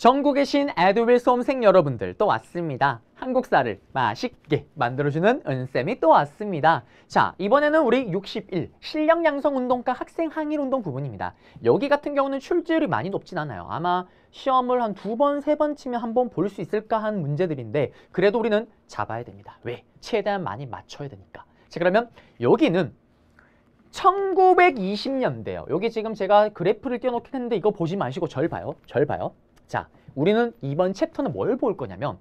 전국에 신에드윌 수험생 여러분들 또 왔습니다. 한국사를 맛있게 만들어주는 은쌤이 또 왔습니다. 자, 이번에는 우리 61 실력 양성 운동과 학생 항일 운동 부분입니다. 여기 같은 경우는 출제율이 많이 높진 않아요. 아마 시험을 한 두 번, 세 번 치면 한 번 볼 수 있을까 한 문제들인데 그래도 우리는 잡아야 됩니다. 왜? 최대한 많이 맞춰야 되니까. 자, 그러면 여기는 1920년대요. 여기 지금 제가 그래프를 띄워놓긴 했는데 이거 보지 마시고 절 봐요. 절 봐요. 자, 우리는 이번 챕터는 뭘 볼 거냐면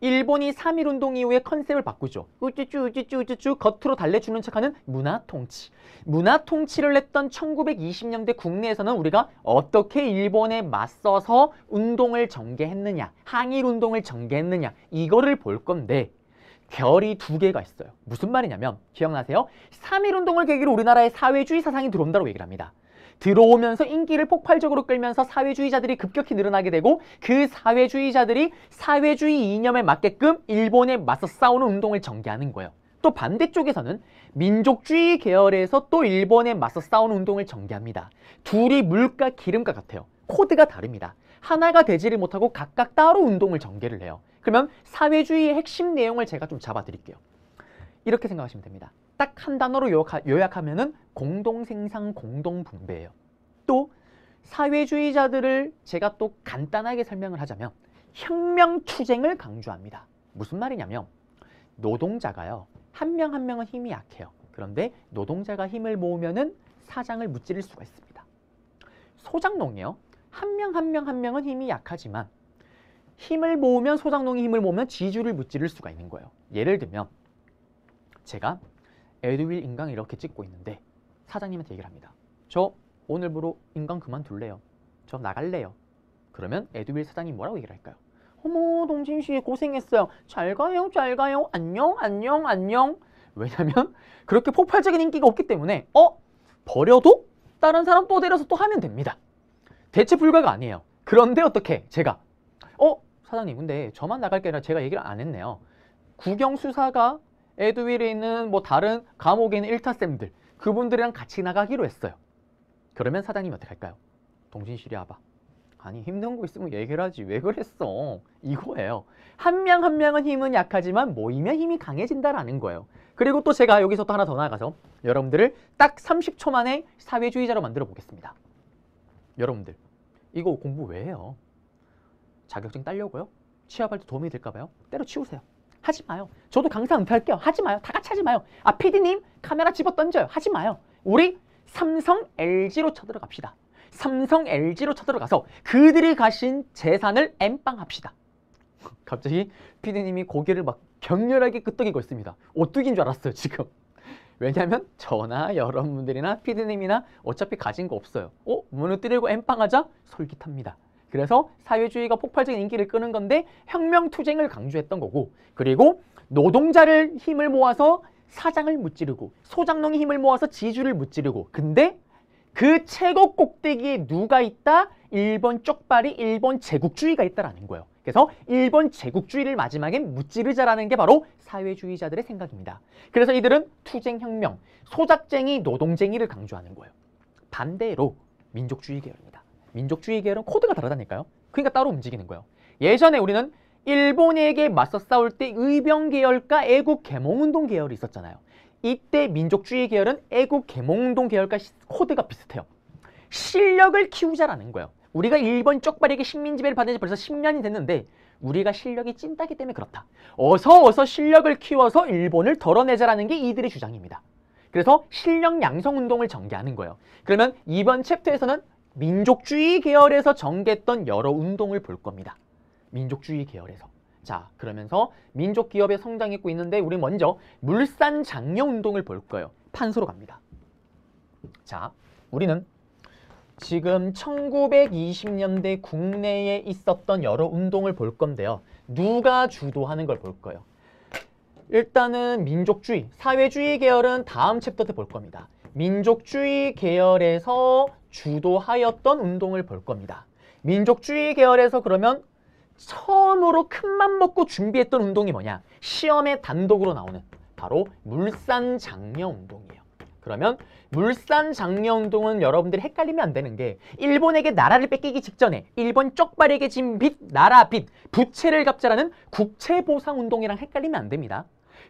일본이 3.1 운동 이후에 컨셉을 바꾸죠. 우쭈쭈 우쭈쭈 우쭈쭈 겉으로 달래주는 척하는 문화통치. 문화통치를 했던 1920년대 국내에서는 우리가 어떻게 일본에 맞서서 운동을 전개했느냐, 항일 운동을 전개했느냐 이거를 볼 건데 결이 두 개가 있어요. 무슨 말이냐면 기억나세요? 3.1 운동을 계기로 우리나라의 사회주의 사상이 들어온다고 얘기를 합니다. 들어오면서 인기를 폭발적으로 끌면서 사회주의자들이 급격히 늘어나게 되고 그 사회주의자들이 사회주의 이념에 맞게끔 일본에 맞서 싸우는 운동을 전개하는 거예요. 또 반대쪽에서는 민족주의 계열에서 또 일본에 맞서 싸우는 운동을 전개합니다. 둘이 물과 기름과 같아요. 코드가 다릅니다. 하나가 되지를 못하고 각각 따로 운동을 전개를 해요. 그러면 사회주의의 핵심 내용을 제가 좀 잡아드릴게요. 이렇게 생각하시면 됩니다. 딱한 단어로 요약하, 면은 공동생산, 공동분배예요. 또 사회주의자들을 제가 또 간단하게 설명을 하자면 혁명 투쟁을 강조합니다. 무슨 말이냐면 노동자가요. 한 명 한 명은 힘이 약해요. 그런데 노동자가 힘을 모으면은 사장을 무찌를 수가 있습니다. 소장농이요. 한 명 한 명 한 명은 힘이 약하지만 힘을 모으면 소장농이 힘을 모으면 지주를 무찌를 수가 있는 거예요. 예를 들면 제가 에드윌 인강 이렇게 찍고 있는데 사장님한테 얘기를 합니다. 저 오늘부로 인강 그만둘래요. 저 나갈래요. 그러면 에드윌 사장님 뭐라고 얘기를 할까요? 어머 동진 씨 고생했어요. 잘 가요 잘 가요 안녕 안녕 안녕 왜냐면 그렇게 폭발적인 인기가 없기 때문에 어? 버려도 다른 사람 또 데려서 또 하면 됩니다. 대체 불가가 아니에요. 그런데 어떻게 제가 어? 사장님 근데 저만 나갈 게 아니라 제가 얘기를 안 했네요. 국영수사가 에드윌에 있는 뭐 다른 감옥에 있는 일타쌤들 그분들이랑 같이 나가기로 했어요. 그러면 사장님이 어떻게 할까요? 동신실이 와봐. 아니 힘든 거 있으면 얘기를 하지 왜 그랬어 이거예요 한 명 한 명은 힘은 약하지만 모이면 힘이 강해진다라는 거예요 그리고 또 제가 여기서 또 하나 더 나아가서 여러분들을 딱 30초 만에 사회주의자로 만들어 보겠습니다 여러분들 이거 공부 왜 해요? 자격증 딸려고요? 취업할 때 도움이 될까 봐요? 때려치우세요 하지 마요. 저도 강사 은퇴할게요. 하지 마요. 다 같이 하지 마요. 아, PD님 카메라 집어 던져요. 하지 마요. 우리 삼성 LG로 쳐들어갑시다. 삼성 LG로 쳐들어가서 그들이 가신 재산을 엠빵합시다. 갑자기 PD님이 고개를 막 격렬하게 끄덕이고 있습니다. 오뚜기인 줄 알았어요, 지금. 왜냐면 저나 여러분들이나 피디님이나 어차피 가진 거 없어요. 어? 문을 뜨리고 엠빵하자? 솔깃합니다. 그래서 사회주의가 폭발적인 인기를 끄는 건데 혁명투쟁을 강조했던 거고 그리고 노동자를 힘을 모아서 사장을 무찌르고 소장농이 힘을 모아서 지주를 무찌르고 근데 그 최고 꼭대기에 누가 있다? 일본 쪽발이 일본 제국주의가 있다라는 거예요. 그래서 일본 제국주의를 마지막엔 무찌르자라는 게 바로 사회주의자들의 생각입니다. 그래서 이들은 투쟁혁명, 소작쟁이, 노동쟁이를 강조하는 거예요. 반대로 민족주의 계열입니다. 민족주의 계열은 코드가 다르다니까요. 그러니까 따로 움직이는 거예요. 예전에 우리는 일본에게 맞서 싸울 때 의병 계열과 애국 계몽운동 계열이 있었잖아요. 이때 민족주의 계열은 애국 계몽운동 계열과 코드가 비슷해요. 실력을 키우자라는 거예요. 우리가 일본 쪽발에게 식민 지배를 받은 지 벌써 10년이 됐는데 우리가 실력이 찐따기 때문에 그렇다. 어서 어서 실력을 키워서 일본을 덜어내자라는 게 이들의 주장입니다. 그래서 실력 양성 운동을 전개하는 거예요. 그러면 이번 챕터에서는 민족주의 계열에서 전개했던 여러 운동을 볼 겁니다. 민족주의 계열에서. 자, 그러면서 민족 기업에 성장했고 있는데 우리 먼저 물산 장려 운동을 볼 거예요. 판소로 갑니다. 자, 우리는 지금 1920년대 국내에 있었던 여러 운동을 볼 건데요. 누가 주도하는 걸 볼 거예요. 일단은 민족주의, 사회주의 계열은 다음 챕터 때 볼 겁니다. 민족주의 계열에서 주도하였던 운동을 볼 겁니다. 민족주의 계열에서 그러면 처음으로 큰 맘 먹고 준비했던 운동이 뭐냐? 시험에 단독으로 나오는 바로 물산장려 운동이에요. 그러면 물산장려 운동은 여러분들이 헷갈리면 안 되는 게 일본에게 나라를 뺏기기 직전에 일본 쪽발에게 진 빚, 나라 빚, 부채를 갚자라는 국채보상 운동이랑 헷갈리면 안 됩니다.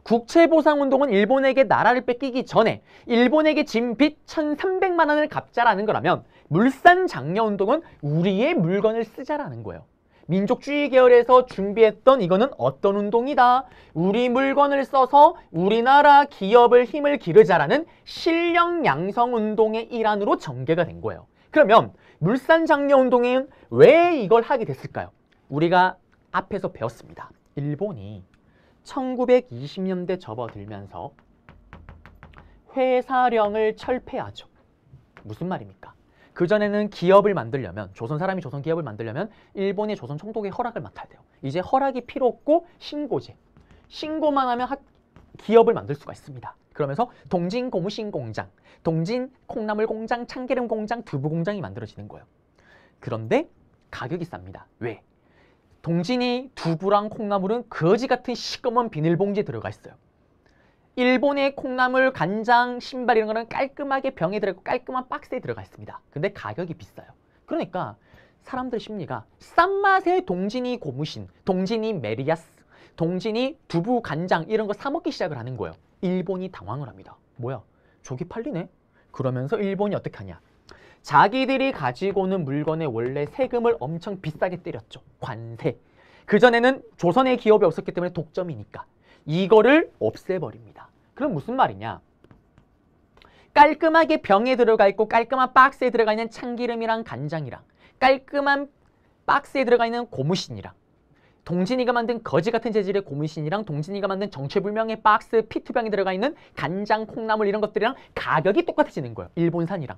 국채보상운동은 일본에게 나라를 뺏기기 전에 일본에게 진빚 1,300만 원을 갚자라는 거라면 물산장려운동은 우리의 물건을 쓰자라는 거예요. 민족주의 계열에서 준비했던 이거는 어떤 운동이다. 우리 물건을 써서 우리나라 기업을 힘을 기르자라는 실력 양성 운동의 일환으로 전개가 된 거예요. 그러면 물산장려운동은 왜 이걸 하게 됐을까요? 우리가 앞에서 배웠습니다. 일본이 1920년대 접어들면서 회사령을 철폐하죠. 무슨 말입니까? 그전에는 기업을 만들려면 조선 사람이 조선 기업을 만들려면 일본의 조선 총독의 허락을 맡아야 돼요. 이제 허락이 필요 없고 신고제. 신고만 하면 학, 기업을 만들 수가 있습니다. 그러면서 동진 고무신 공장, 동진 콩나물 공장, 참기름 공장, 두부 공장이 만들어지는 거예요. 그런데 가격이 쌉니다. 왜? 동진이 두부랑 콩나물은 거지 같은 시꺼먼 비닐봉지에 들어가 있어요. 일본의 콩나물, 간장, 신발 이런 거는 깔끔하게 병에 들어있고 깔끔한 박스에 들어가 있습니다. 근데 가격이 비싸요. 그러니까 사람들 심리가 싼 맛의 동진이 고무신, 동진이 메리야스, 동진이 두부, 간장 이런 거 사 먹기 시작을 하는 거예요. 일본이 당황을 합니다. 뭐야? 저기 팔리네? 그러면서 일본이 어떻게 하냐? 자기들이 가지고 오는 물건에 원래 세금을 엄청 비싸게 때렸죠. 관세. 그전에는 조선의 기업이 없었기 때문에 독점이니까. 이거를 없애버립니다. 그럼 무슨 말이냐? 깔끔하게 병에 들어가 있고 깔끔한 박스에 들어가 있는 참기름이랑 간장이랑 깔끔한 박스에 들어가 있는 고무신이랑 동진이가 만든 거지 같은 재질의 고무신이랑 동진이가 만든 정체불명의 박스 피트병에 들어가 있는 간장, 콩나물 이런 것들이랑 가격이 똑같아지는 거예요. 일본산이랑.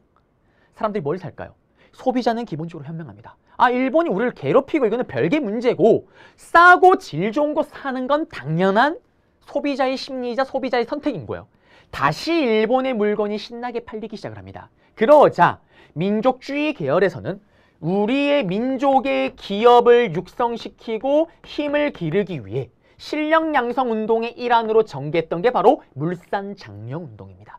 사람들이 뭘 살까요? 소비자는 기본적으로 현명합니다. 아 일본이 우리를 괴롭히고 이거는 별개 문제고 싸고 질 좋은 거 사는 건 당연한 소비자의 심리이자 소비자의 선택인 거예요. 다시 일본의 물건이 신나게 팔리기 시작을 합니다. 그러자 민족주의 계열에서는 우리의 민족의 기업을 육성시키고 힘을 기르기 위해 실력 양성 운동의 일환으로 전개했던 게 바로 물산 장려 운동입니다.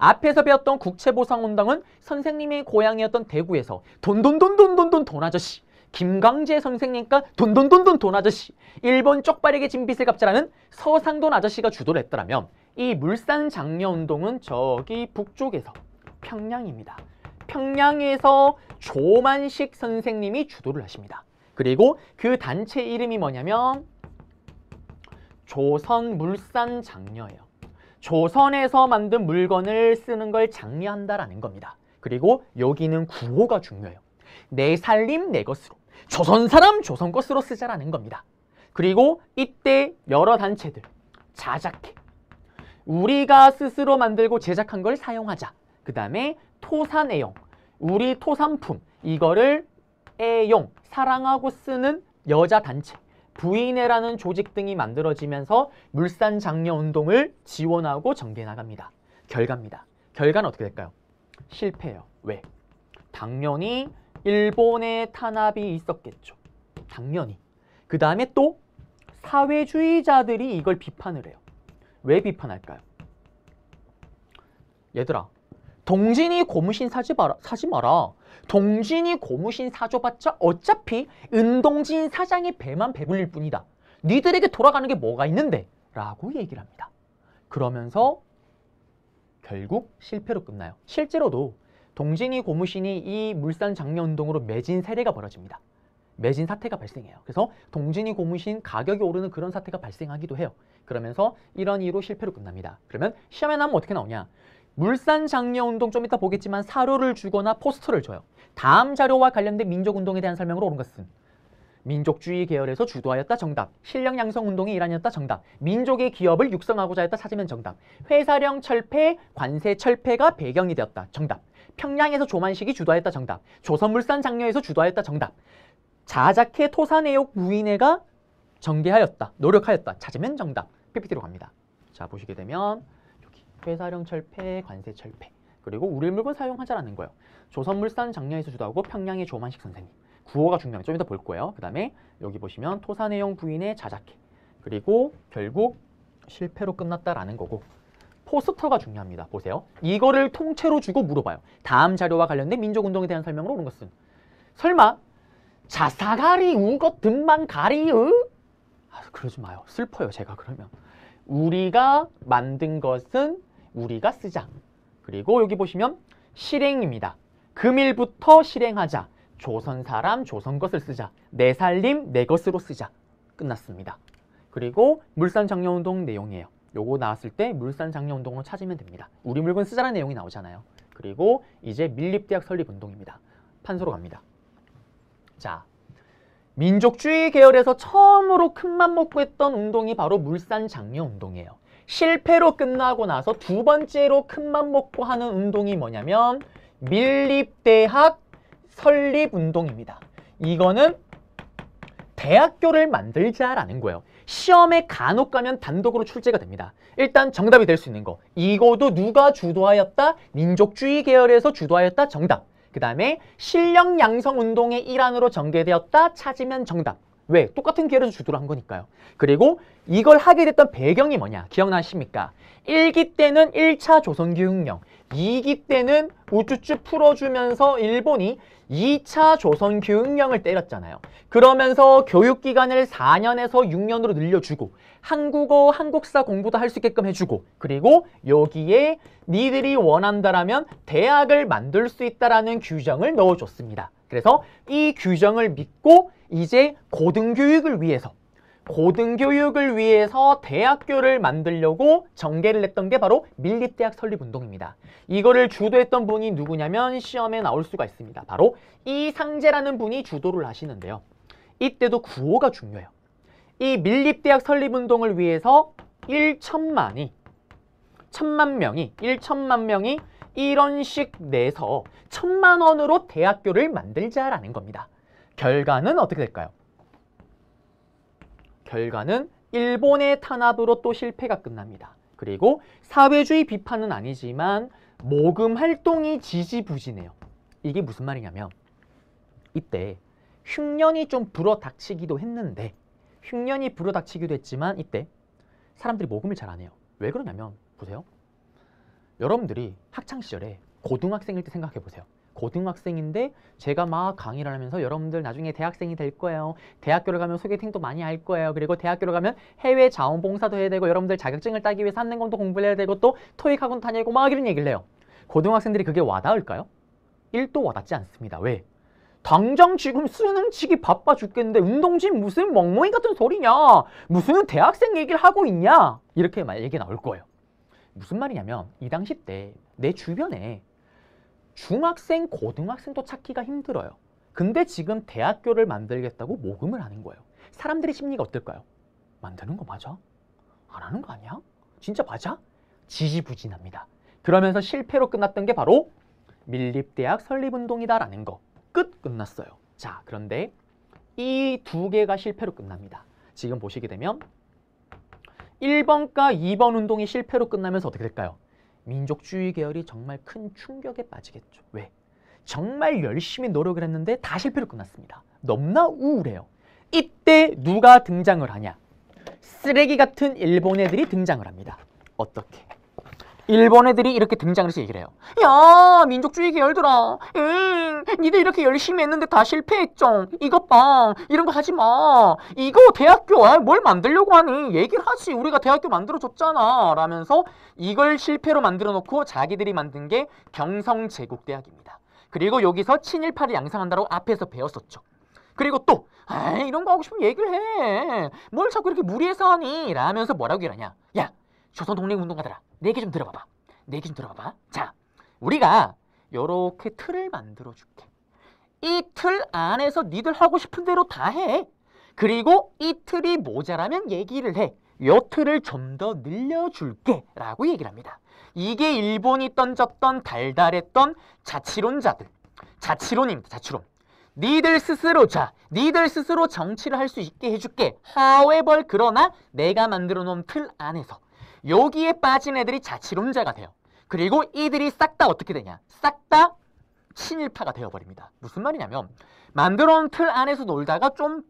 앞에서 배웠던 국채보상운동은 선생님의 고향이었던 대구에서 돈돈돈돈돈돈 돈 아저씨 김광재 선생님과 돈돈돈돈 돈 아저씨 일본 쪽발에게 진빚을 갚자라는 서상돈 아저씨가 주도를 했더라면 이 물산 장려운동은 저기 북쪽에서 평양입니다. 평양에서 조만식 선생님이 주도를 하십니다. 그리고 그 단체 이름이 뭐냐면 조선물산장려예요. 조선에서 만든 물건을 쓰는 걸 장려한다라는 겁니다. 그리고 여기는 구호가 중요해요. 내 살림 내 것으로 조선 사람 조선 것으로 쓰자라는 겁니다. 그리고 이때 여러 단체들 자작해 우리가 스스로 만들고 제작한 걸 사용하자 그 다음에 토산애용 우리 토산품 이거를 애용 사랑하고 쓰는 여자 단체 부인회라는 조직 등이 만들어지면서 물산 장려 운동을 지원하고 전개해 나갑니다. 결과입니다. 결과는 어떻게 될까요? 실패예요. 왜? 당연히 일본의 탄압이 있었겠죠. 당연히. 그 다음에 또 사회주의자들이 이걸 비판을 해요. 왜 비판할까요? 얘들아, 동진이 고무신 사지 마라. 사지 마라. 동진이 고무신 사줘봤자 어차피 은동진 사장의 배만 배불릴 뿐이다. 니들에게 돌아가는 게 뭐가 있는데? 라고 얘기를 합니다. 그러면서 결국 실패로 끝나요. 실제로도 동진이 고무신이 이 물산 장려운동으로 매진 세례가 벌어집니다. 매진 사태가 발생해요. 그래서 동진이 고무신 가격이 오르는 그런 사태가 발생하기도 해요. 그러면서 이런 이유로 실패로 끝납니다. 그러면 시험에 나면 어떻게 나오냐? 물산 장려 운동 좀 이따 보겠지만 사료를 주거나 포스터를 줘요. 다음 자료와 관련된 민족 운동에 대한 설명으로 옳은 것은 민족주의 계열에서 주도하였다 정답 신령 양성 운동의 일환이었다 정답 민족의 기업을 육성하고자 했다 찾으면 정답 회사령 철폐 관세 철폐가 배경이 되었다 정답 평양에서 조만식이 주도하였다 정답 조선물산 장려에서 주도하였다 정답 자작해 토사내역무인회가 전개하였다 노력하였다 찾으면 정답 PPT로 갑니다 자 보시게 되면 회사령 철폐, 관세 철폐 그리고 우릴 물건 사용하자라는 거예요. 조선물산 장려에서 주도하고 평양의 조만식 선생님 구호가 중요해요. 좀 이따 볼 거예요. 그 다음에 여기 보시면 토사내용 부인의 자작해 그리고 결국 실패로 끝났다라는 거고 포스터가 중요합니다. 보세요. 이거를 통째로 주고 물어봐요. 다음 자료와 관련된 민족운동에 대한 설명으로 오른 것은 설마 자사가리 우것 등만 가리으? 아, 그러지 마요. 슬퍼요. 제가 그러면. 우리가 만든 것은 우리가 쓰자. 그리고 여기 보시면 실행입니다. 금일부터 실행하자. 조선 사람 조선 것을 쓰자. 내 살림 내 것으로 쓰자. 끝났습니다. 그리고 물산 장려 운동 내용이에요. 요거 나왔을 때 물산 장려 운동으로 찾으면 됩니다. 우리 물건 쓰자라는 내용이 나오잖아요. 그리고 이제 밀립대학 설립 운동입니다. 판소로 갑니다. 자, 민족주의 계열에서 처음으로 큰 맘 먹고 했던 운동이 바로 물산 장려 운동이에요. 실패로 끝나고 나서 두 번째로 큰 맘 먹고 하는 운동이 뭐냐면 밀립대학 설립운동입니다. 이거는 대학교를 만들자라는 거예요. 시험에 간혹 가면 단독으로 출제가 됩니다. 일단 정답이 될 수 있는 거. 이거도 누가 주도하였다? 민족주의 계열에서 주도하였다? 정답. 그 다음에 실력 양성 운동의 일환으로 전개되었다? 찾으면 정답. 왜? 똑같은 기회를 주도록 한 거니까요. 그리고 이걸 하게 됐던 배경이 뭐냐? 기억나십니까? 1기 때는 1차 조선교육령, 2기 때는 우쭈쭈 풀어주면서 일본이 2차 조선교육령을 때렸잖아요. 그러면서 교육기간을 4년에서 6년으로 늘려주고 한국어, 한국사 공부도 할 수 있게끔 해주고 그리고 여기에 니들이 원한다라면 대학을 만들 수 있다라는 규정을 넣어줬습니다. 그래서 이 규정을 믿고 이제 고등교육을 위해서 고등교육을 위해서 대학교를 만들려고 전개를 했던 게 바로 밀립대학 설립운동입니다. 이거를 주도했던 분이 누구냐면 시험에 나올 수가 있습니다. 바로 이상재라는 분이 주도를 하시는데요. 이때도 구호가 중요해요. 이 밀립대학 설립운동을 위해서 1천만이, 천만 명이, 1천만 명이 이런 식 내서 천만 원으로 대학교를 만들자라는 겁니다. 결과는 어떻게 될까요? 결과는 일본의 탄압으로 또 실패가 끝납니다. 그리고 사회주의 비판은 아니지만 모금 활동이 지지부진해요. 이게 무슨 말이냐면 이때 흉년이 좀 불어닥치기도 했는데 흉년이 불어닥치기도 했지만 이때 사람들이 모금을 잘 안 해요. 왜 그러냐면 보세요. 여러분들이 학창시절에 고등학생일 때 생각해 보세요. 고등학생인데 제가 막 강의를 하면서 여러분들 나중에 대학생이 될 거예요. 대학교를 가면 소개팅도 많이 할 거예요. 그리고 대학교를 가면 해외 자원봉사도 해야 되고 여러분들 자격증을 따기 위해서 한는공도 공부를 해야 되고 또 토익 학원 다니고 막 이런 얘기를 해요. 고등학생들이 그게 와닿을까요? 1도 와닿지 않습니다. 왜? 당장 지금 수능 치기 바빠 죽겠는데 운동신 무슨 멍멍이 같은 소리냐 무슨 대학생 얘기를 하고 있냐 이렇게 얘기 나올 거예요 무슨 말이냐면 이 당시 때 내 주변에 중학생, 고등학생도 찾기가 힘들어요. 근데 지금 대학교를 만들겠다고 모금을 하는 거예요. 사람들의 심리가 어떨까요? 만드는 거 맞아? 안 하는 거 아니야? 진짜 맞아? 지지부진합니다. 그러면서 실패로 끝났던 게 바로 밀립대학 설립운동이다라는 거. 끝! 끝났어요. 자, 그런데 이 두 개가 실패로 끝납니다. 지금 보시게 되면 1번과 2번 운동이 실패로 끝나면서 어떻게 될까요? 민족주의 계열이 정말 큰 충격에 빠지겠죠. 왜? 정말 열심히 노력을 했는데 다 실패로 끝났습니다. 너무나 우울해요. 이때 누가 등장을 하냐? 쓰레기 같은 일본 애들이 등장을 합니다. 어떻게? 일본 애들이 이렇게 등장해서 얘기를 해요. 야 민족주의 계열들아, 응, 니들 이렇게 열심히 했는데 다 실패했죠. 이것 봐, 이런 거 하지 마. 이거 대학교 아뭘 만들려고 하니? 얘기를 하지. 우리가 대학교 만들어줬잖아. 라면서 이걸 실패로 만들어놓고 자기들이 만든 게 경성제국대학입니다. 그리고 여기서 친일파를 양성한다고 앞에서 배웠었죠. 그리고 또 에이, 아, 이런 거 하고 싶으면 얘기를 해. 뭘 자꾸 이렇게 무리해서 하니? 라면서 뭐라고 얘기하냐. 야, 조선 독립운동가들아 내얘좀 들어봐봐 내얘좀 들어봐봐 자 우리가 요렇게 틀을 만들어 줄게 이 틀 안에서 니들 하고 싶은 대로 다 해 그리고 이 틀이 모자라면 얘기를 해요 틀을 좀 더 늘려줄게 라고 얘기를 합니다 이게 일본이 던졌던 달달했던 자치론자들 자치론입니다 자치론 니들 스스로 자 니들 스스로 정치를 할 수 있게 해줄게 h 웨벌 그러나 내가 만들어 놓은 틀 안에서 여기에 빠진 애들이 자치론자가 돼요. 그리고 이들이 싹 다 어떻게 되냐? 싹 다 친일파가 되어버립니다. 무슨 말이냐면 만들어놓은 틀 안에서 놀다가 좀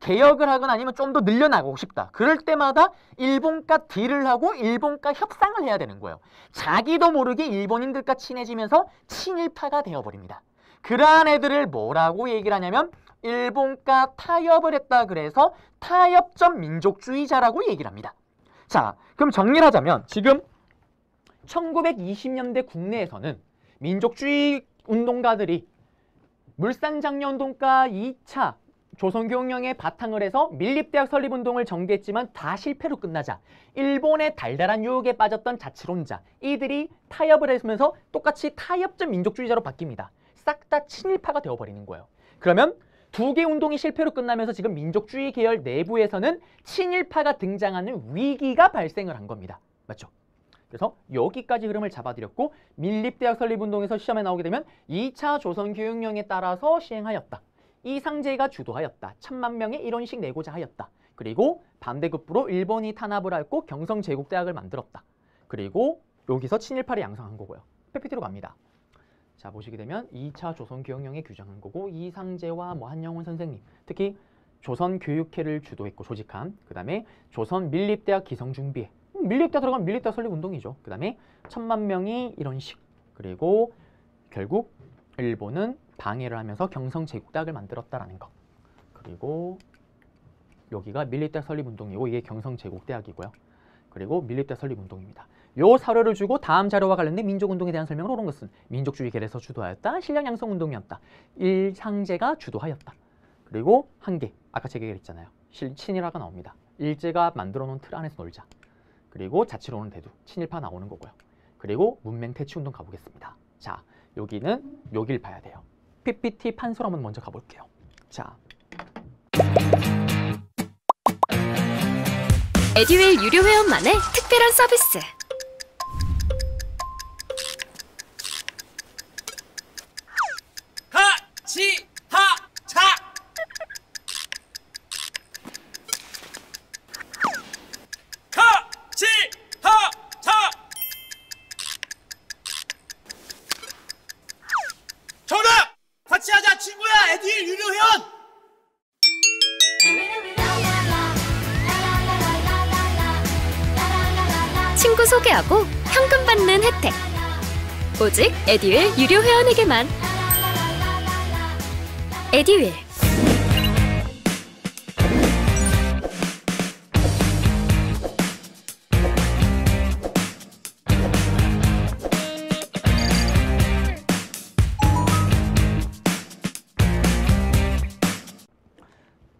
개혁을 하거나 아니면 좀 더 늘려나가고 싶다. 그럴 때마다 일본과 딜을 하고 일본과 협상을 해야 되는 거예요. 자기도 모르게 일본인들과 친해지면서 친일파가 되어버립니다. 그러한 애들을 뭐라고 얘기를 하냐면 일본과 타협을 했다 그래서 타협점 민족주의자라고 얘기를 합니다. 자, 그럼 정리를 하자면 지금 1920년대 국내에서는 민족주의 운동가들이 물산장려운동가 2차 조선교육령의 바탕을 해서 밀립대학 설립운동을 전개했지만 다 실패로 끝나자 일본의 달달한 유혹에 빠졌던 자치론자 이들이 타협을 했으면서 똑같이 타협적 민족주의자로 바뀝니다. 싹 다 친일파가 되어버리는 거예요. 그러면 두개 운동이 실패로 끝나면서 지금 민족주의 계열 내부에서는 친일파가 등장하는 위기가 발생을 한 겁니다. 맞죠? 그래서 여기까지 흐름을 잡아드렸고 밀립대학 설립운동에서 시험에 나오게 되면 2차 조선교육령에 따라서 시행하였다. 이상제가 주도하였다. 천만 명의 일원식 내고자 하였다. 그리고 반대급부로 일본이 탄압을 했고 경성제국대학을 만들었다. 그리고 여기서 친일파를 양성한 거고요. 페피티로 갑니다. 자 보시게 되면 2차 조선교육령에 규정한 거고 이상재와 뭐 한영훈 선생님 특히 조선교육회를 주도했고 조직한 그 다음에 조선밀립대학 기성준비회 음, 밀립다 들어가면 밀립다 설립 운동이죠. 그 다음에 천만 명이 이런 식. 그리고 결국 일본은 방해를 하면서 경성제국대학을 만들었다라는 것. 그리고 여기가 밀립다 설립 운동이고 이게 경성제국대학이고요. 그리고 밀립다 설립 운동입니다. 요 사료를 주고 다음 자료와 관련된 민족운동에 대한 설명을 옳은 것은 민족주의 계에서 주도하였다. 신량 양성 운동이었다. 일상제가 주도하였다. 그리고 한 개. 아까 제가 얘기했잖아요. 친일화가 나옵니다. 일제가 만들어 놓은 틀 안에서 놀자. 그리고 자치로는 대두 친일파 나오는 거고요. 그리고 문맹 퇴치 운동 가보겠습니다. 자 여기는 여길 봐야 돼요. PPT 판소로 한번 먼저 가볼게요. 자. 에듀웰 유료 회원만의 특별한 서비스. 오직 에듀윌 유료 회원에게만 에듀윌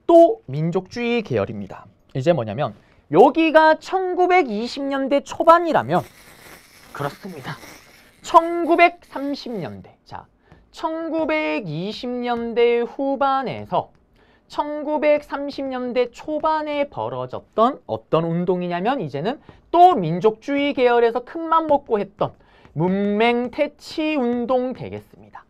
또 민족주의 계열입니다. 이제 뭐냐면 여기가 1920년대 초반이라면 그렇습니다. 1930년대 자 1920년대 후반에서 1930년대 초반에 벌어졌던 어떤 운동이냐면 이제는 또 민족주의 계열에서 큰 맘 먹고 했던 문맹 퇴치 운동 되겠습니다.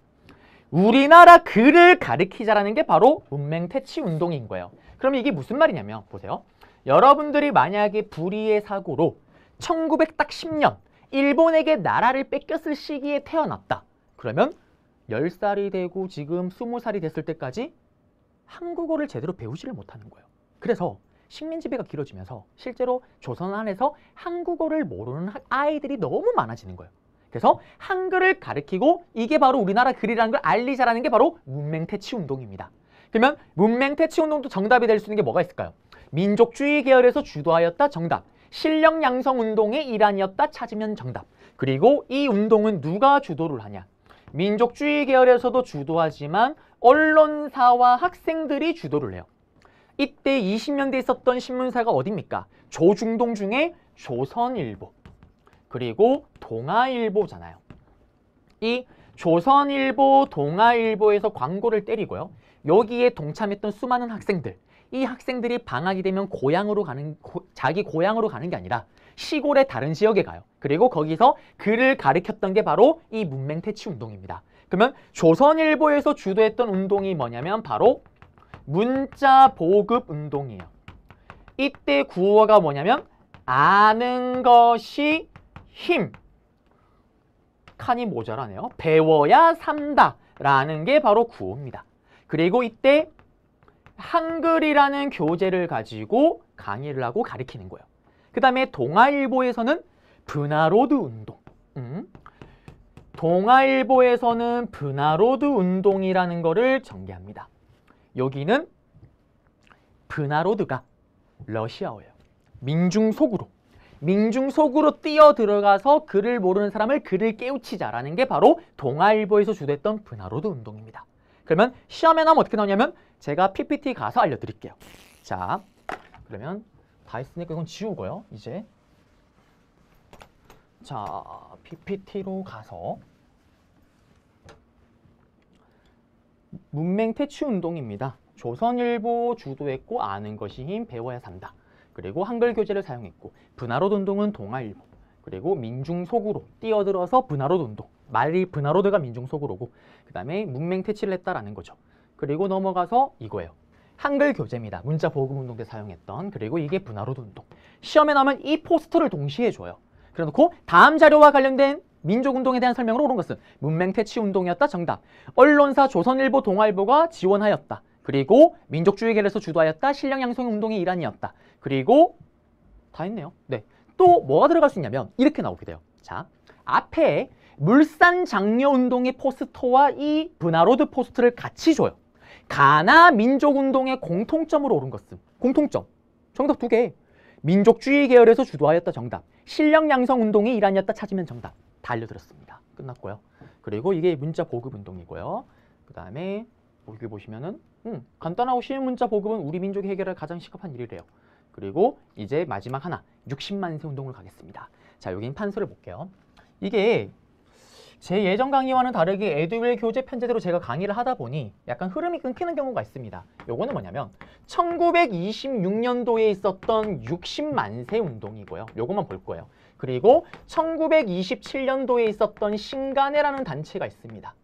우리나라 글을 가르키자라는 게 바로 문맹 퇴치 운동인 거예요. 그럼 이게 무슨 말이냐면 보세요. 여러분들이 만약에 불의의 사고로 1910년 일본에게 나라를 뺏겼을 시기에 태어났다. 그러면 10살이 되고 지금 20살이 됐을 때까지 한국어를 제대로 배우지를 못하는 거예요. 그래서 식민 지배가 길어지면서 실제로 조선 안에서 한국어를 모르는 아이들이 너무 많아지는 거예요. 그래서 한글을 가르키고 이게 바로 우리나라 글이라는 걸 알리자라는 게 바로 문맹 퇴치 운동입니다. 그러면 문맹 퇴치 운동도 정답이 될 수 있는 게 뭐가 있을까요? 민족주의 계열에서 주도하였다 정답. 실력 양성 운동의 일환이었다 찾으면 정답. 그리고 이 운동은 누가 주도를 하냐? 민족주의 계열에서도 주도하지만 언론사와 학생들이 주도를 해요. 이때 20년대 에 있었던 신문사가 어딥니까? 조중동 중에 조선일보 그리고 동아일보잖아요. 이 조선일보, 동아일보에서 광고를 때리고요. 여기에 동참했던 수많은 학생들 이 학생들이 방학이 되면 고향으로 가는 고, 자기 고향으로 가는 게 아니라 시골의 다른 지역에 가요. 그리고 거기서 그를 가리켰던 게 바로 이 문맹 퇴치 운동입니다. 그러면 조선일보에서 주도했던 운동이 뭐냐면 바로 문자 보급 운동이에요. 이때 구호가 뭐냐면 아는 것이 힘. 칸이 모자라네요. 배워야 산다. 라는 게 바로 구호입니다. 그리고 이때 한글이라는 교재를 가지고 강의를 하고 가리키는 거예요. 그 다음에 동아일보에서는 분화로드 운동. 음? 동아일보에서는 분화로드 운동이라는 거를 전개합니다. 여기는 분화로드가 러시아어예요. 민중 속으로. 민중 속으로 뛰어 들어가서 글을 모르는 사람을 글을 깨우치자라는 게 바로 동아일보에서 주도했던 분화로드 운동입니다. 그러면 시험에 나오면 어떻게 나오냐면 제가 PPT 가서 알려드릴게요. 자, 그러면 다 있으니까 이건 지우고요. 이제 자, PPT로 가서 문맹 퇴치 운동입니다. 조선일보 주도했고 아는 것이 힘 배워야 산다. 그리고 한글 교재를 사용했고 분화롯 운동은 동아일보 그리고 민중 속으로 뛰어들어서 분화롯 운동 말리 분화로드가 민중 속으로 고그 다음에 문맹 퇴치를 했다라는 거죠. 그리고 넘어가서 이거예요. 한글 교재입니다. 문자 보급 운동 때 사용했던 그리고 이게 분화로드 운동. 시험에 나오면 이 포스터를 동시에 줘요. 그래놓고 다음 자료와 관련된 민족운동에 대한 설명으로 옳은 것은 문맹퇴치운동이었다 정답 언론사 조선일보 동아일보가 지원하였다 그리고 민족주의계에서 열 주도하였다 신량양성운동의 일환이었다 그리고 다 했네요 네또 뭐가 들어갈 수 있냐면 이렇게 나오게 돼요 자, 앞에 물산 장려 운동의 포스터와 이 브나로드 포스터를 같이 줘요. 가나 민족 운동의 공통점으로 오른 것은 공통점. 정답 두 개. 민족주의 계열에서 주도하였다 정답. 실력 양성 운동의 일환이었다 찾으면 정답. 다 알려드렸습니다. 끝났고요. 그리고 이게 문자 보급 운동이고요. 그 다음에 여기 보시면은 음, 간단하고 쉬운 문자 보급은 우리 민족이 해결할 가장 시급한 일이래요. 그리고 이제 마지막 하나 60만세 운동을 가겠습니다. 자, 여긴 판서를 볼게요. 이게 제 예전 강의와는 다르게 에듀윌 교재 편제대로 제가 강의를 하다 보니 약간 흐름이 끊기는 경우가 있습니다. 요거는 뭐냐면 1926년도에 있었던 60만세 운동이고요. 요것만 볼 거예요. 그리고 1927년도에 있었던 신간회라는 단체가 있습니다.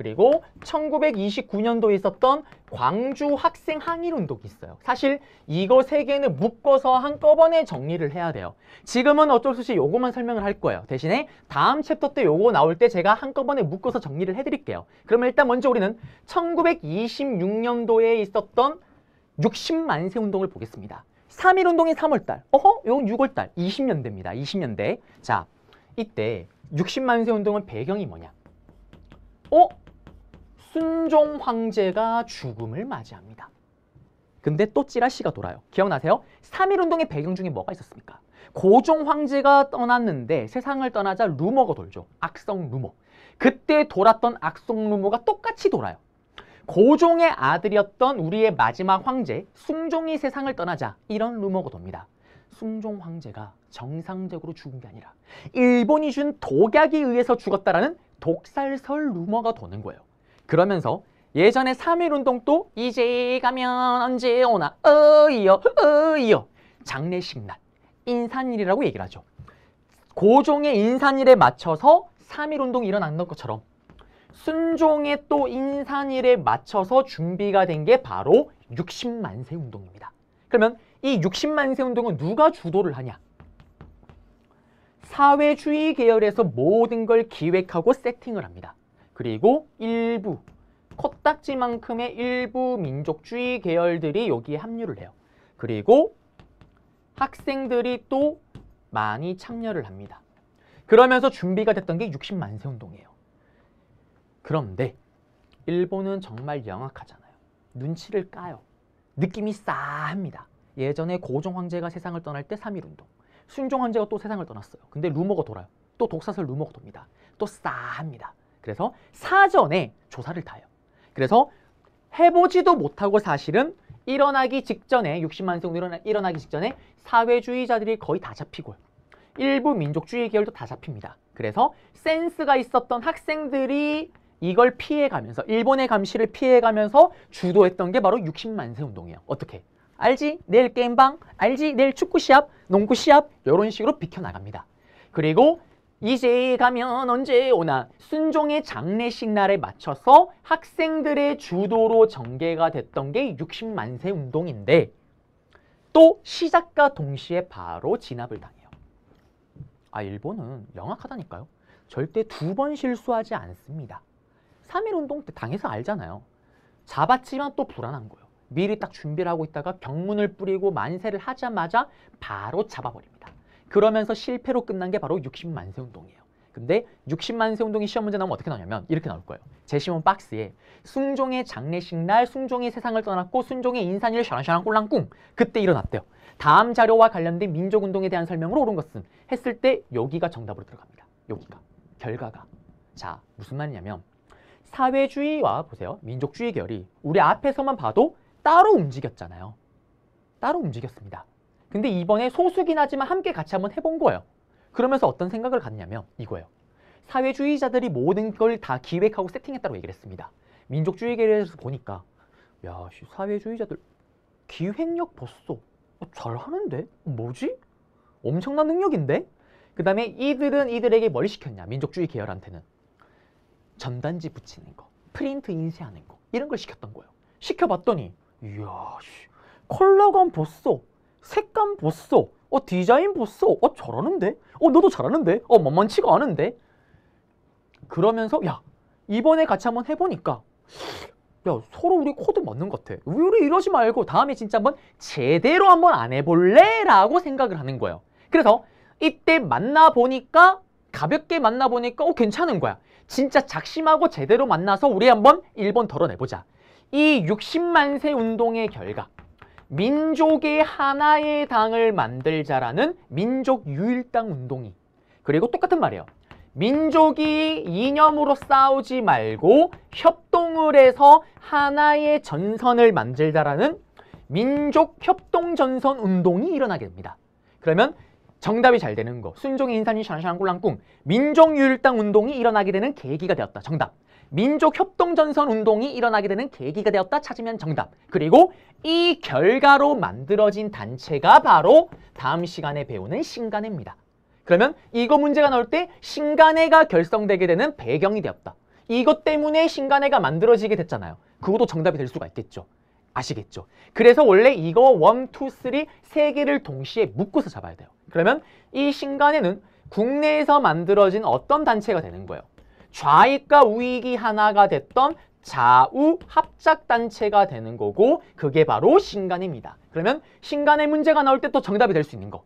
그리고 1929년도에 있었던 광주 학생 항일 운동이 있어요. 사실 이거 세 개는 묶어서 한꺼번에 정리를 해야 돼요. 지금은 어쩔 수 없이 요거만 설명을 할 거예요. 대신에 다음 챕터 때 요거 나올 때 제가 한꺼번에 묶어서 정리를 해드릴게요. 그러면 일단 먼저 우리는 1926년도에 있었던 60만세 운동을 보겠습니다. 3일 운동이 3월달, 어허? 이건 6월달, 20년대입니다. 20년대. 자, 이때 60만세 운동은 배경이 뭐냐? 어? 순종 황제가 죽음을 맞이합니다. 근데 또 찌라시가 돌아요. 기억나세요? 3.1운동의 배경 중에 뭐가 있었습니까? 고종 황제가 떠났는데 세상을 떠나자 루머가 돌죠. 악성 루머. 그때 돌았던 악성 루머가 똑같이 돌아요. 고종의 아들이었던 우리의 마지막 황제 숭종이 세상을 떠나자 이런 루머가 돕니다. 숭종 황제가 정상적으로 죽은 게 아니라 일본이 준 독약에 의해서 죽었다라는 독살설 루머가 도는 거예요. 그러면서 예전에 3.1운동 또 이제 가면 언제 오나 어이여 어이여 장례식날 인산일이라고 얘기를 하죠. 고종의 인산일에 맞춰서 3.1운동이 일어난 것처럼 순종의 또 인산일에 맞춰서 준비가 된 게 바로 60만세 운동입니다. 그러면 이 60만세 운동은 누가 주도를 하냐? 사회주의 계열에서 모든 걸 기획하고 세팅을 합니다. 그리고 일부 코딱지만큼의 일부 민족주의 계열들이 여기에 합류를 해요. 그리고 학생들이 또 많이 참여를 합니다. 그러면서 준비가 됐던 게 60만 세 운동이에요. 그런데 일본은 정말 영악하잖아요. 눈치를 까요. 느낌이 싸합니다. 예전에 고종 황제가 세상을 떠날 때3.1 운동. 순종 황제가 또 세상을 떠났어요. 근데 루머가 돌아요. 또 독사설 루머가 돕니다. 또 싸합니다. 그래서 사전에 조사를 다요. 그래서 해보지도 못하고 사실은 일어나기 직전에 60만 승 일어나, 일어나기 직전에 사회주의자들이 거의 다 잡히고요. 일부 민족주의 계열도 다 잡힙니다. 그래서 센스가 있었던 학생들이 이걸 피해가면서 일본의 감시를 피해가면서 주도했던 게 바로 60만세 운동이에요. 어떻게? 알지? 내일 게임방, 알지? 내일 축구 시합, 농구 시합 이런 식으로 비켜나갑니다. 그리고 이제 가면 언제 오나 순종의 장례식 날에 맞춰서 학생들의 주도로 전개가 됐던 게 60만세 운동인데 또 시작과 동시에 바로 진압을 당해요. 아 일본은 명확하다니까요. 절대 두 번 실수하지 않습니다. 3일 운동 때 당해서 알잖아요. 잡았지만 또 불안한 거예요. 미리 딱 준비를 하고 있다가 경문을 뿌리고 만세를 하자마자 바로 잡아버립니다. 그러면서 실패로 끝난 게 바로 60만세 운동이에요. 근데 60만세 운동이 시험 문제 나오면 어떻게 나오냐면 이렇게 나올 거예요. 제시문 박스에 순종의 장례식 날 순종이 세상을 떠났고 순종의 인산일 샤랑샤랑 꼴랑꿍 그때 일어났대요. 다음 자료와 관련된 민족운동에 대한 설명으로 옳은 것은 했을 때 여기가 정답으로 들어갑니다. 여기가 결과가 자 무슨 말이냐면 사회주의와 보세요 민족주의 결이 우리 앞에서만 봐도 따로 움직였잖아요. 따로 움직였습니다. 근데 이번에 소수긴 하지만 함께 같이 한번 해본 거예요. 그러면서 어떤 생각을 갖냐면 이거예요. 사회주의자들이 모든 걸 다 기획하고 세팅했다고 얘기를 했습니다. 민족주의계에서 보니까 야, 씨, 사회주의자들 기획력 봤어. 어, 잘하는데? 뭐지? 엄청난 능력인데? 그 다음에 이들은 이들에게 뭘 시켰냐? 민족주의 계열한테는. 전단지 붙이는 거, 프린트 인쇄하는 거 이런 걸 시켰던 거예요. 시켜봤더니 이야, 씨, 컬러감 봤어. 색감 보소 어 디자인 보소 어 잘하는데 어 너도 잘하는데 어 만만치가 않은데 그러면서 야 이번에 같이 한번 해보니까 야 서로 우리 코드 맞는 것 같아 우리 이러지 말고 다음에 진짜 한번 제대로 한번 안 해볼래? 라고 생각을 하는 거예요 그래서 이때 만나보니까 가볍게 만나보니까 어 괜찮은 거야 진짜 작심하고 제대로 만나서 우리 한번 1번 덜어내보자 이 60만세 운동의 결과 민족의 하나의 당을 만들자라는 민족 유일당 운동이 그리고 똑같은 말이에요. 민족이 이념으로 싸우지 말고 협동을 해서 하나의 전선을 만들자라는 민족 협동 전선 운동이 일어나게 됩니다. 그러면 정답이 잘 되는 거 순종의 인산이 샨샨 꼴랑꿍 민족 유일당 운동이 일어나게 되는 계기가 되었다. 정답. 민족 협동 전선 운동이 일어나게 되는 계기가 되었다 찾으면 정답. 그리고 이 결과로 만들어진 단체가 바로 다음 시간에 배우는 신간회입니다. 그러면 이거 문제가 나올 때 신간회가 결성되게 되는 배경이 되었다. 이것 때문에 신간회가 만들어지게 됐잖아요. 그것도 정답이 될 수가 있겠죠. 아시겠죠? 그래서 원래 이거 원, 투, 쓰리 세 개를 동시에 묶어서 잡아야 돼요. 그러면 이 신간회는 국내에서 만들어진 어떤 단체가 되는 거예요? 좌익과 우익이 하나가 됐던 좌우 합작단체가 되는 거고 그게 바로 신간입니다. 그러면 신간의 문제가 나올 때 또 정답이 될 수 있는 거.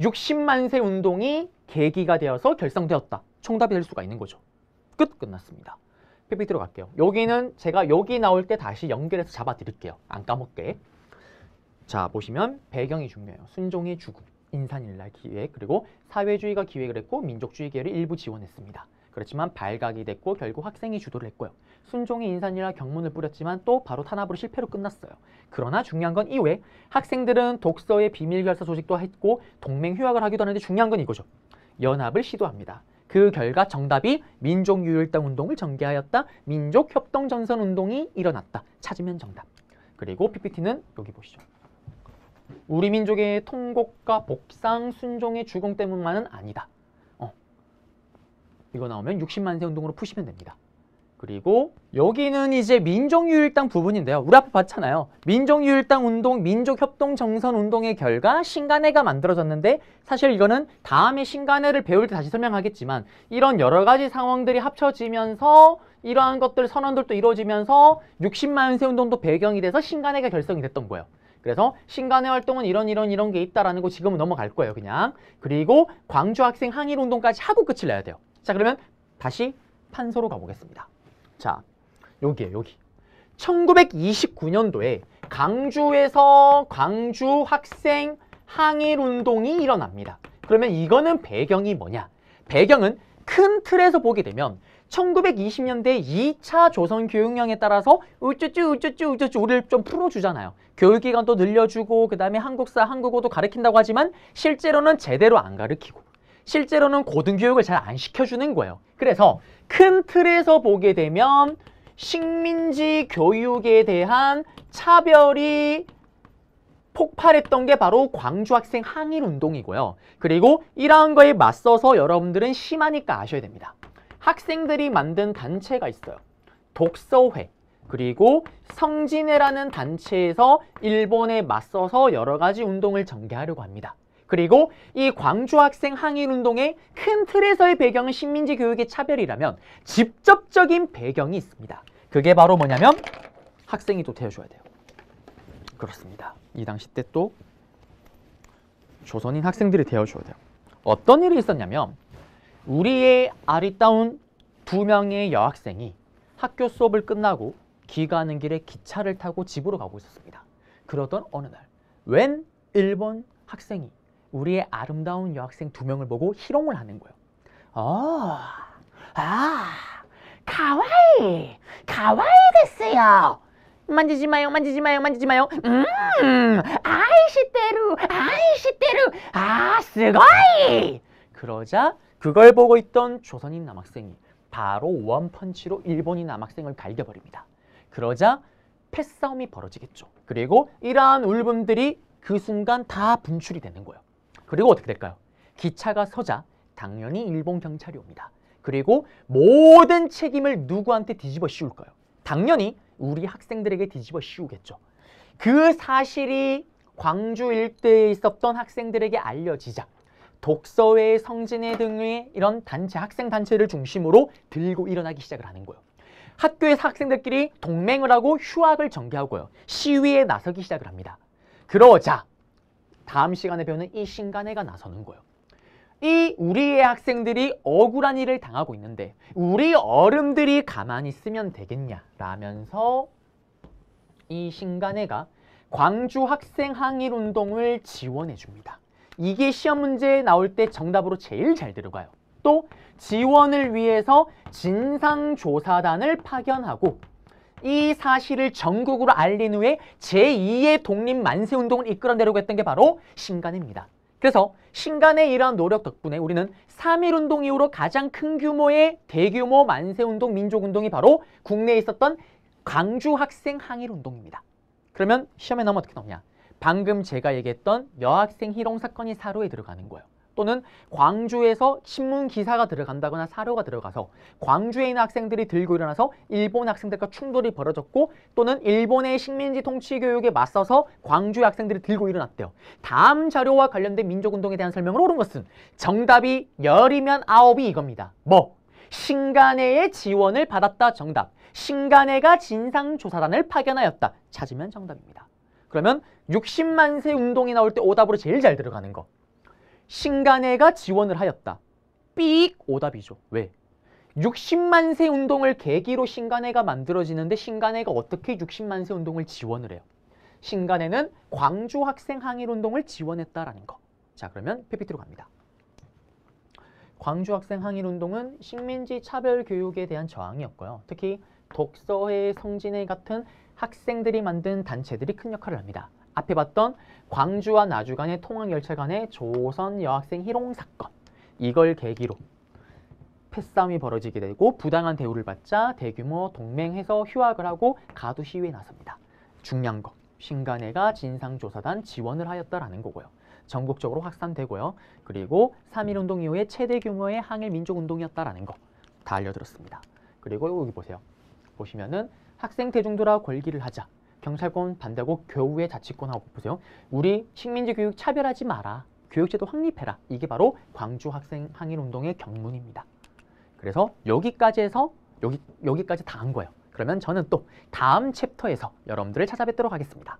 60만세 운동이 계기가 되어서 결성되었다. 총답이될 수가 있는 거죠. 끝 끝났습니다. PPT로 갈게요. 여기는 제가 여기 나올 때 다시 연결해서 잡아드릴게요. 안 까먹게. 자 보시면 배경이 중요해요. 순종의 죽음, 인산일날 기획, 그리고 사회주의가 기획을 했고 민족주의 계열이 일부 지원했습니다. 그렇지만 발각이 됐고 결국 학생이 주도를 했고요. 순종이 인산이라 경문을 뿌렸지만 또 바로 탄압으로 실패로 끝났어요. 그러나 중요한 건 이외에 학생들은 독서의 비밀결사 조직도 했고 동맹 휴학을 하기도 하는데 중요한 건 이거죠. 연합을 시도합니다. 그 결과 정답이 민족유일당 운동을 전개하였다. 민족협동전선 운동이 일어났다. 찾으면 정답. 그리고 PPT는 여기 보시죠. 우리 민족의 통곡과 복상, 순종의 주공 때문만은 아니다. 이거 나오면 60만세 운동으로 푸시면 됩니다. 그리고 여기는 이제 민족유일당 부분인데요. 우리 앞에 봤잖아요. 민족유일당 운동, 민족협동정선 운동의 결과 신간회가 만들어졌는데 사실 이거는 다음에 신간회를 배울 때 다시 설명하겠지만 이런 여러 가지 상황들이 합쳐지면서 이러한 것들, 선언들도 이루어지면서 60만세 운동도 배경이 돼서 신간회가 결성이 됐던 거예요. 그래서 신간회 활동은 이런 이런 이런 게 있다라는 거 지금은 넘어갈 거예요 그냥 그리고 광주 학생 항일 운동까지 하고 끝을 내야 돼요 자 그러면 다시 판서로 가보겠습니다. 자 여기에 요 여기 1929년도에 광주에서 광주 학생 항일 운동이 일어납니다. 그러면 이거는 배경이 뭐냐? 배경은 큰 틀에서 보게 되면 1920년대 2차 조선 교육령에 따라서 우쭈쭈 우쭈쭈 우쭈쭈 우리를 좀 풀어주잖아요. 교육기간도 늘려주고 그 다음에 한국사 한국어도 가르킨다고 하지만 실제로는 제대로 안 가르키고 실제로는 고등교육을 잘 안 시켜주는 거예요. 그래서 큰 틀에서 보게 되면 식민지 교육에 대한 차별이 폭발했던 게 바로 광주 학생 항일 운동이고요. 그리고 이러한 거에 맞서서 여러분들은 심하니까 아셔야 됩니다. 학생들이 만든 단체가 있어요. 독서회 그리고 성진회라는 단체에서 일본에 맞서서 여러 가지 운동을 전개하려고 합니다. 그리고 이 광주 학생 항일운동의 큰 틀에서의 배경은 식민지 교육의 차별이라면 직접적인 배경이 있습니다. 그게 바로 뭐냐면 학생이 또 되어줘야 돼요. 그렇습니다. 이 당시 때 또 조선인 학생들이 되어줘야 돼요. 어떤 일이 있었냐면 우리의 아리따운 두 명의 여학생이 학교 수업을 끝나고 기 가는 하 길에 기차를 타고 집으로 가고 있었습니다. 그러던 어느 날 웬 일본 학생이 우리의 아름다운 여학생 두 명을 보고 희롱을 하는 거예요. 어, 아, 가와이, 가와이 됐어요. 만지지 마요, 만지지 마요, 만지지 마요. 음, 아이시대루, 아이시대루, 아, 스거이. 그러자 그걸 보고 있던 조선인 남학생이 바로 원펀치로 일본인 남학생을 갈겨버립니다. 그러자 패싸움이 벌어지겠죠. 그리고 이러한 울분들이 그 순간 다 분출이 되는 거예요. 그리고 어떻게 될까요? 기차가 서자 당연히 일본 경찰이 옵니다. 그리고 모든 책임을 누구한테 뒤집어 씌울까요? 당연히 우리 학생들에게 뒤집어 씌우겠죠. 그 사실이 광주 일대에 있었던 학생들에게 알려지자 독서회, 성진회 등의 이런 단체, 학생 단체를 중심으로 들고 일어나기 시작을 하는 거예요. 학교에서 학생들끼리 동맹을 하고 휴학을 전개하고요. 시위에 나서기 시작을 합니다. 그러자 다음 시간에 배우는 이 신간해가 나서는 거예요. 이 우리의 학생들이 억울한 일을 당하고 있는데 우리 어른들이 가만히 있으면 되겠냐 라면서 이 신간해가 광주 학생 항일 운동을 지원해 줍니다. 이게 시험 문제에 나올 때 정답으로 제일 잘 들어가요. 또 지원을 위해서 진상조사단을 파견하고 이 사실을 전국으로 알린 후에 제2의 독립만세운동을 이끌어내려고 했던 게 바로 신간입니다. 그래서 신간의 이러한 노력 덕분에 우리는 3.1운동 이후로 가장 큰 규모의 대규모 만세운동, 민족운동이 바로 국내에 있었던 광주학생 항일운동입니다. 그러면 시험에 나오면 어떻게 나오냐? 방금 제가 얘기했던 여학생 희롱 사건이 사로에 들어가는 거예요. 또는 광주에서 신문 기사가 들어간다거나 사료가 들어가서 광주에 있는 학생들이 들고 일어나서 일본 학생들과 충돌이 벌어졌고 또는 일본의 식민지 통치 교육에 맞서서 광주 학생들이 들고 일어났대요. 다음 자료와 관련된 민족운동에 대한 설명을 옳은 것은 정답이 열이면 아홉이 이겁니다. 뭐? 신간회의 지원을 받았다 정답. 신간회가 진상조사단을 파견하였다. 찾으면 정답입니다. 그러면 60만세 운동이 나올 때 오답으로 제일 잘 들어가는 거. 신간회가 지원을 하였다. 삑 오답이죠. 왜? 60만 세 운동을 계기로 신간회가 만들어지는데 신간회가 어떻게 60만 세 운동을 지원을 해요? 신간회는 광주 학생 항일 운동을 지원했다라는 거. 자, 그러면 PPT로 갑니다. 광주 학생 항일 운동은 식민지 차별 교육에 대한 저항이었고요. 특히 독서회, 성진회 같은 학생들이 만든 단체들이 큰 역할을 합니다. 앞에 봤던 광주와 나주 간의 통학열차 간의 조선 여학생 희롱 사건 이걸 계기로 패싸움이 벌어지게 되고 부당한 대우를 받자 대규모 동맹해서 휴학을 하고 가두 시위에 나섭니다. 중요한 거 신간회가 진상조사단 지원을 하였다라는 거고요. 전국적으로 확산되고요. 그리고 3.1운동 이후에 최대 규모의 항일민족운동이었다라는 거 다 알려드렸습니다. 그리고 여기 보세요. 보시면은 학생 대중들아 권기를 하자 경찰권 반대고 교우의 자치권하고 보세요. 우리 식민지 교육 차별하지 마라. 교육제도 확립해라. 이게 바로 광주 학생 항일 운동의 경문입니다. 그래서 여기까지 해서 여기, 여기까지 다 한 거예요. 그러면 저는 또 다음 챕터에서 여러분들을 찾아뵙도록 하겠습니다.